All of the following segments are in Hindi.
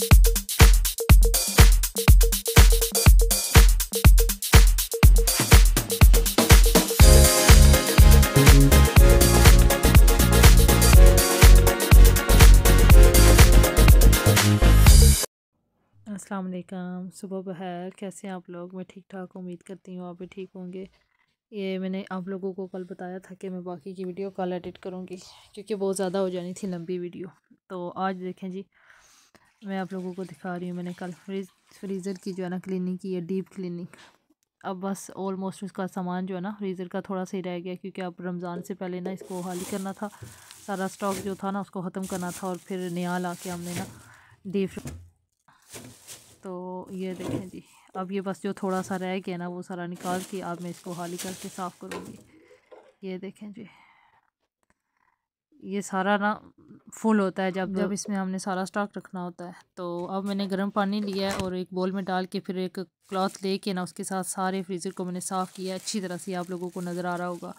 असलकम सुबह बहर कैसे हैं आप लोग मैं ठीक ठाक उम्मीद करती हूँ आप भी ठीक होंगे ये मैंने आप लोगों को कल बताया था कि मैं बाकी की वीडियो कल एडिट करूँगी क्योंकि बहुत ज़्यादा हो जानी थी लंबी वीडियो तो आज देखें जी मैं आप लोगों को दिखा रही हूँ मैंने कल फ्रीज फ्रीज़र की जो है ना क्लिनिंग की है डीप क्लिनिंग अब बस ऑलमोस्ट उसका सामान जो है ना फ्रीज़र का थोड़ा सा ही रह गया क्योंकि अब रमज़ान से पहले ना इसको हाली करना था सारा स्टॉक जो था ना उसको ख़त्म करना था और फिर नया ला के हमने ना डीप तो ये देखें जी अब ये बस जो थोड़ा सा रह गया ना वो सारा निकाल के अब मैं इसको हाली करके साफ़ करूँगी ये देखें जी ये सारा ना फुल होता है जब जब हाँ। इसमें हमने सारा स्टॉक रखना होता है तो अब मैंने गर्म पानी लिया है और एक बोल में डाल के फिर एक क्लॉथ ले के ना उसके साथ सारे फ्रीज़र को मैंने साफ़ किया अच्छी तरह से आप लोगों को नज़र आ रहा होगा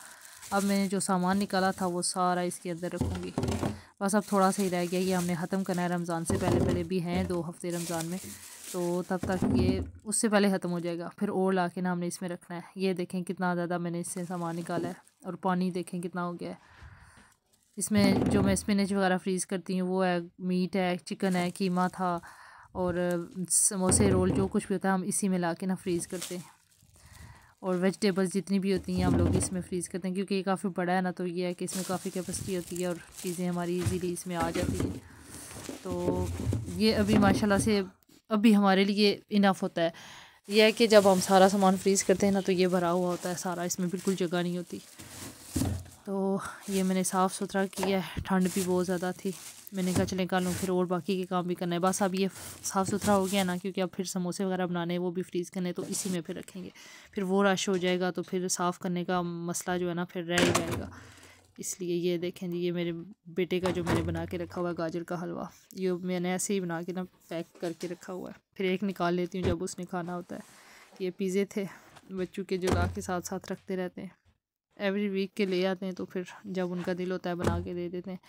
अब मैंने जो सामान निकाला था वो सारा इसके अंदर रखूँगी बस अब थोड़ा सा ही रह गया ये हमने ख़त्म करना है रमज़ान से पहले पहले भी हैं दो हफ्ते रमज़ान में तो तब तक ये उससे पहले ख़त्म हो जाएगा फिर और ला के ना हमने इसमें रखना है ये देखें कितना ज़्यादा मैंने इससे सामान निकाला है और पानी देखें कितना हो गया है इसमें जो मैं स्पिनच वगैरह फ्रीज़ करती हूँ वो है मीट है चिकन है कीमा था और समोसे रोल जो कुछ भी होता है हम इसी में ला के ना फ्रीज़ करते हैं और वेजिटेबल्स जितनी भी होती हैं हम लोग इसमें फ्रीज़ करते हैं क्योंकि ये काफ़ी बड़ा है ना तो ये है कि इसमें काफ़ी कैपेसिटी होती है और चीज़ें हमारी इजीली इसमें आ जाती हैं तो ये अभी माशाला से अभी हमारे लिए इनफ होता है यह है कि जब हम सारा सामान फ्रीज़ करते हैं ना तो ये भरा हुआ होता है सारा इसमें बिल्कुल जगह नहीं होती तो ये मैंने साफ़ सुथरा किया है ठंड भी बहुत ज़्यादा थी मैंने कहा चले कर लूँ फिर और बाकी के काम भी करना है बस अब ये साफ़ सुथरा हो गया ना क्योंकि अब फिर समोसे वगैरह बनाने वो भी फ्रीज़ करने तो इसी में फिर रखेंगे फिर वो रश हो जाएगा तो फिर साफ़ करने का मसला जो है ना फिर रह जाएगा इसलिए ये देखें जी ये मेरे बेटे का जो मैंने बना के रखा हुआ है गाजर का हलवा ये मैंने ऐसे ही बना के ना पैक करके रखा हुआ है फिर एक निकाल लेती हूँ जब उसने खाना होता है ये पिज़े थे बच्चों के जो ला के साथ साथ रखते रहते हैं एवरी वीक के ले आते हैं तो फिर जब उनका दिल होता है बना के दे देते हैं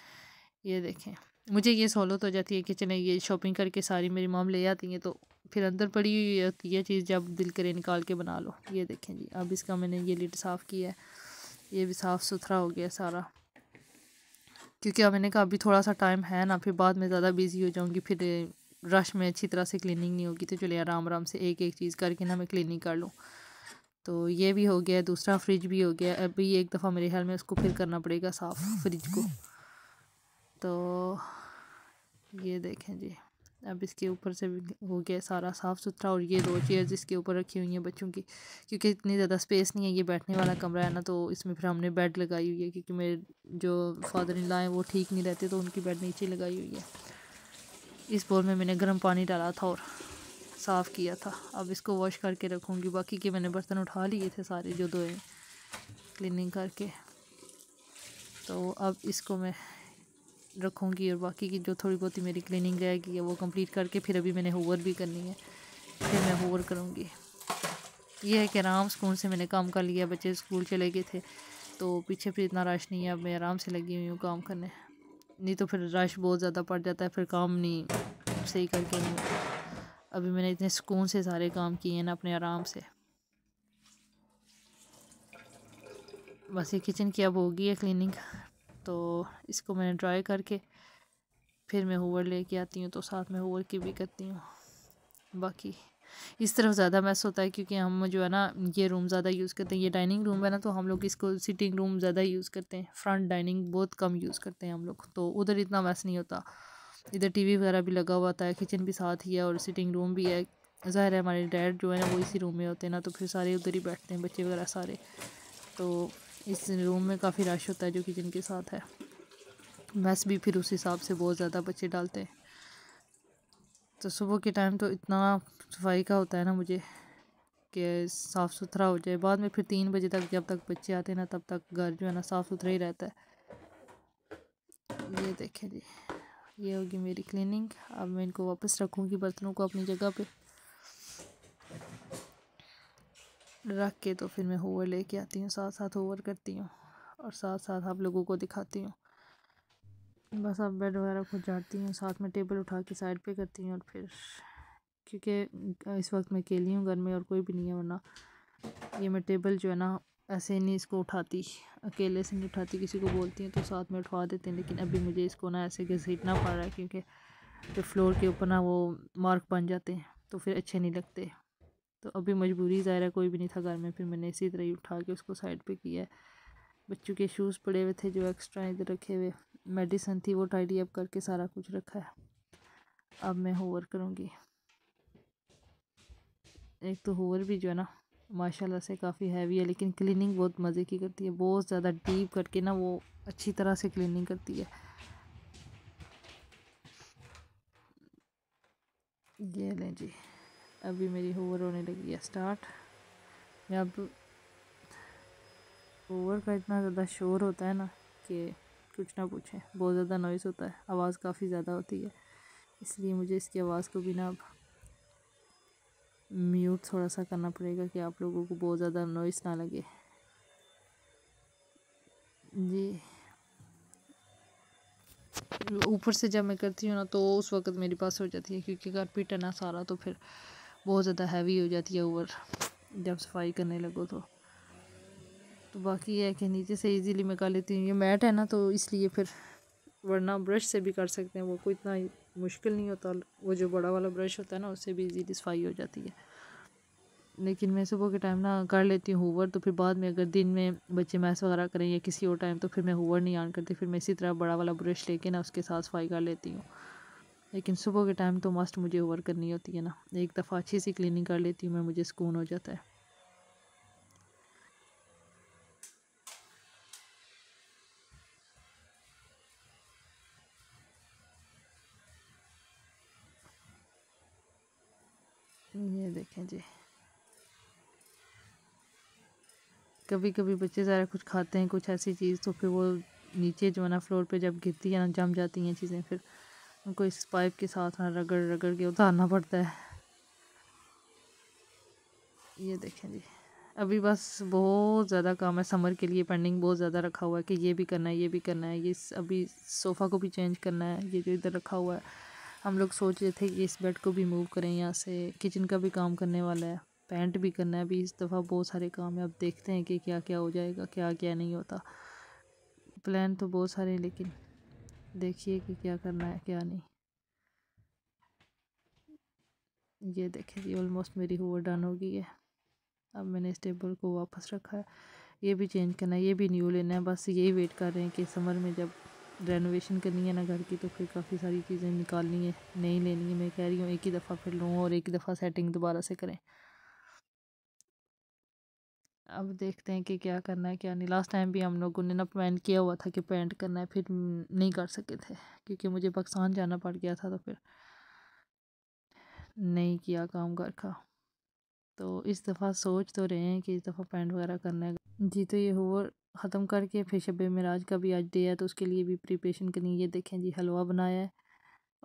ये देखें मुझे ये सहूलत तो हो जाती है कि चलें ये शॉपिंग करके सारी मेरी मॉम ले आती हैं तो फिर अंदर पड़ी हुई होती है चीज़ जब दिल करे निकाल के बना लो ये देखें जी अब इसका मैंने ये लिट साफ़ किया है ये भी साफ़ सुथरा हो गया सारा क्योंकि अब मैंने कहा अभी थोड़ा सा टाइम है ना फिर बाद में ज़्यादा बिजी हो जाऊँगी फिर रश में अच्छी तरह से क्लिनिंग नहीं होगी तो चलिए आराम आराम से एक एक चीज़ करके ना मैं क्लिनिंग कर लूँ तो ये भी हो गया दूसरा फ्रिज भी हो गया अभी एक दफ़ा मेरे ख्याल में उसको फिर करना पड़ेगा साफ़ फ्रिज को तो ये देखें जी अब इसके ऊपर से भी हो गया सारा साफ़ सुथरा और ये दो चेयर्स इसके ऊपर रखी हुई हैं बच्चों की क्योंकि इतनी ज़्यादा स्पेस नहीं है ये बैठने वाला कमरा है ना तो इसमें फिर हमने बेड लगाई हुई है क्योंकि मेरे जो फादर इन लाए हैं वो ठीक नहीं रहते तो उनकी बेड नीचे लगाई हुई है इस बोल में मैंने गर्म पानी डाला था और साफ़ किया था अब इसको वॉश करके रखूँगी बाकी के मैंने बर्तन उठा लिए थे सारे जो धोए क्लिनिंग करके तो अब इसको मैं रखूँगी और बाकी की जो थोड़ी बहुत ही मेरी क्लिनिंग रहेगी वो कम्प्लीट करके फिर अभी मैंने होवर भी करनी है फिर मैं होवर करूँगी ये है कि आराम स्कूल से मैंने काम कर लिया बच्चे स्कूल चले गए थे तो पीछे फिर इतना रश नहीं है अब मैं आराम से लगी हुई हूँ काम करने नहीं तो फिर रश बहुत ज़्यादा पड़ जाता है फिर काम नहीं सही करके नहीं अभी मैंने इतने सुकून से सारे काम किए हैं ना अपने आराम से बस ये किचन की अब होगी है क्लीनिंग तो इसको मैंने ड्राई करके फिर मैं होवर लेके आती हूँ तो साथ में होवर की भी करती हूँ बाकी इस तरफ ज़्यादा मैस होता है क्योंकि हम जो है ना ये रूम ज़्यादा यूज़ करते हैं ये डाइनिंग रूम है ना तो हम लोग इसको सिटिंग रूम ज़्यादा यूज़ करते हैं फ्रंट डाइनिंग बहुत कम यूज़ करते हैं हम लोग तो उधर इतना मैस नहीं होता इधर टीवी वगैरह भी लगा हुआ था किचन भी साथ ही है और सिटिंग रूम भी है ज़ाहिर है हमारे डैड जो है ना वो इसी रूम में होते हैं ना तो फिर सारे उधर ही बैठते हैं बच्चे वगैरह सारे तो इस रूम में काफ़ी रश होता है जो किचन के साथ है मैस भी फिर उस हिसाब से बहुत ज़्यादा बच्चे डालते हैं तो सुबह के टाइम तो इतना सफाई का होता है ना मुझे कि साफ़ सुथरा हो जाए बाद में फिर तीन बजे तक जब तक बच्चे आते हैं ना तब तक घर जो है ना साफ़ सुथरा ही रहता है ये देखें जी ये होगी मेरी क्लीनिंग अब मैं इनको वापस रखूँगी बर्तनों को अपनी जगह पे रख के तो फिर मैं होवर लेके आती हूँ साथ साथ होवर करती हूँ और साथ साथ आप लोगों को दिखाती हूँ बस आप बेड वगैरह को जाती हूँ साथ में टेबल उठा के साइड पे करती हूँ और फिर क्योंकि इस वक्त मैं अकेली हूँ घर में और कोई भी नहीं है वरना ये मैं टेबल जो है ना ऐसे नहीं इसको उठाती अकेले से नहीं उठाती किसी को बोलती हैं तो साथ में उठवा देते हैं लेकिन अभी मुझे इसको ना ऐसे घसीटना पड़ रहा है क्योंकि फिर फ्लोर के ऊपर ना वो मार्क बन जाते हैं तो फिर अच्छे नहीं लगते तो अभी मजबूरी ज़ाहिर कोई भी नहीं था घर में फिर मैंने इसी तरह ही उठा के उसको साइड पर किया बच्चों के शूज़ पड़े हुए थे जो एक्स्ट्रा इधर रखे हुए मेडिसन थी वो टाइडी अप करके सारा कुछ रखा है अब मैं होवर करूँगी एक तो होवर भी जो है ना माशाल्लाह से काफ़ी हैवी है लेकिन क्लीनिंग बहुत मज़े की करती है बहुत ज़्यादा डीप करके ना वो अच्छी तरह से क्लीनिंग करती है ये लें जी अभी मेरी होवर होने लगी है स्टार्ट मैं अब होवर का इतना ज़्यादा शोर होता है ना कि कुछ ना पूछें बहुत ज़्यादा नॉइस होता है आवाज़ काफ़ी ज़्यादा होती है इसलिए मुझे इसकी आवाज़ को भी ना म्यूट थोड़ा सा करना पड़ेगा कि आप लोगों को बहुत ज़्यादा नॉइस ना लगे जी ऊपर से जब मैं करती हूँ ना तो उस वक्त मेरे पास हो जाती है क्योंकि अगर ना सारा तो फिर बहुत ज़्यादा हैवी हो जाती है ऊपर जब सफाई करने लगो तो तो बाकी ये है कि नीचे से इजीली मैं कर लेती हूँ ये मैट है ना तो इसलिए फिर वरना ब्रश से भी कर सकते हैं वो कोई इतना मुश्किल नहीं होता वो जो बड़ा वाला ब्रश होता है ना उससे भी इजीली सफाई हो जाती है लेकिन मैं सुबह के टाइम ना कर लेती हूँ हुवर तो फिर बाद में अगर दिन में बच्चे मैस वगैरह करें या किसी और टाइम तो फिर मैं हुवर नहीं ऑन करती फिर मैं इसी तरह बड़ा वाला ब्रश लेके ना उसके साथ सफाई कर लेती हूँ लेकिन सुबह के टाइम तो मस्ट मुझे हुवर करनी होती है ना एक दफ़ा अच्छी सी क्लिनिंग कर लेती हूँ मैं मुझे सुकून हो जाता है ये देखें जी कभी कभी बच्चे ज़रा कुछ खाते हैं कुछ ऐसी चीज़ तो फिर वो नीचे जो है ना फ्लोर पे जब गिरती है ना जम जाती हैं चीज़ें फिर उनको इस पाइप के साथ ना रगड़ रगड़ के उतारना पड़ता है ये देखें जी अभी बस बहुत ज़्यादा काम है समर के लिए पेंडिंग बहुत ज़्यादा रखा हुआ है कि ये भी करना है ये भी करना है ये अभी सोफ़ा को भी चेंज करना है ये जो इधर रखा हुआ है हम लोग सोच रहे थे कि इस बेड को भी मूव करें यहाँ से किचन का भी काम करने वाला है पेंट भी करना है अभी इस दफ़ा बहुत सारे काम है अब देखते हैं कि क्या क्या हो जाएगा क्या क्या नहीं होता प्लान तो बहुत सारे लेकिन देखिए कि क्या करना है क्या नहीं ये देखिए जी ऑलमोस्ट मेरी हुआ डन हो गई है अब मैंने इस टेबल को वापस रखा है ये भी चेंज करना है ये भी न्यू लेना है बस यही वेट कर रहे हैं कि समर में जब रेनोवेशन करनी है ना घर की तो फिर काफ़ी सारी चीज़ें निकालनी है नहीं लेनी है मैं कह रही हूँ एक ही दफ़ा फिर लूँ और एक ही दफ़ा सेटिंग दोबारा से करें अब देखते हैं कि क्या करना है क्या नहीं लास्ट टाइम भी हम लोगों ने ना प्लान किया हुआ था कि पेंट करना है फिर नहीं कर सके थे क्योंकि मुझे पाकिस्तान जाना पड़ गया था तो फिर नहीं किया काम घर का तो इस दफ़ा सोच तो रहे हैं कि इस दफ़ा पेंट वगैरह करना है जी तो ये हुआ ख़त्म करके फिर शब मराज का भी आज डे है तो उसके लिए भी प्रिपरेशन करनी ये देखें जी हलवा बनाया है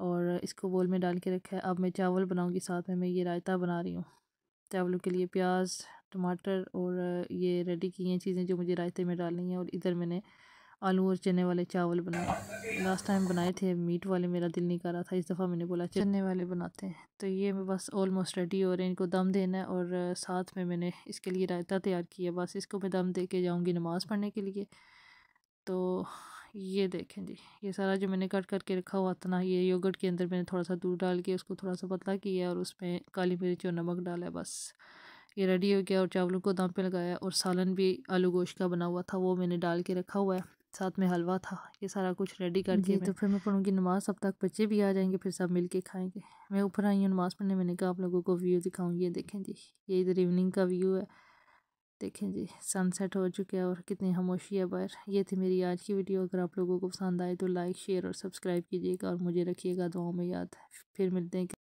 और इसको बोल में डाल के रखा है अब मैं चावल बनाऊँगी साथ में मैं ये रायता बना रही हूँ चावलों के लिए प्याज टमाटर और ये रेडी की हैं चीज़ें जो मुझे रायते में डालनी है और इधर मैंने आलू और चने वाले चावल बनाए लास्ट टाइम बनाए थे मीट वाले मेरा दिल नहीं कर रहा था इस दफ़ा मैंने बोला चने वाले बनाते हैं तो ये बस ऑलमोस्ट रेडी हो रहे हैं इनको दम देना है और साथ में मैंने इसके लिए रायता तैयार किया बस इसको मैं दम दे के जाऊँगी नमाज़ पढ़ने के लिए तो ये देखें जी ये सारा जो मैंने कट करके रखा हुआ था ना ये योगर्ट के अंदर मैंने थोड़ा सा दूध डाल के उसको थोड़ा सा पतला किया और उसमें काली मिर्च और नमक डाला है बस ये रेडी हो गया और चावलों को दाम पे लगाया और सालन भी आलू गोश्त का बना हुआ था वो मैंने डाल के रखा हुआ है साथ में हलवा था ये सारा कुछ रेडी करके तो फिर मैं पढ़ूँगी नमाज़ अब तक बच्चे भी आ जाएंगे फिर सब मिल के खाएँगे मैं ऊपर आई हूँ नमाज़ पढ़ने मैंने कहा आप लोगों को व्यू दिखाऊँगी ये देखें जी ये इधर इवनिंग का व्यू है देखें जी सनसेट हो चुका है और कितनी खामोशी है बाहर ये थी मेरी आज की वीडियो अगर आप लोगों को पसंद आए तो लाइक शेयर और सब्सक्राइब कीजिएगा और मुझे रखिएगा दुआओं में याद फिर मिलते हैं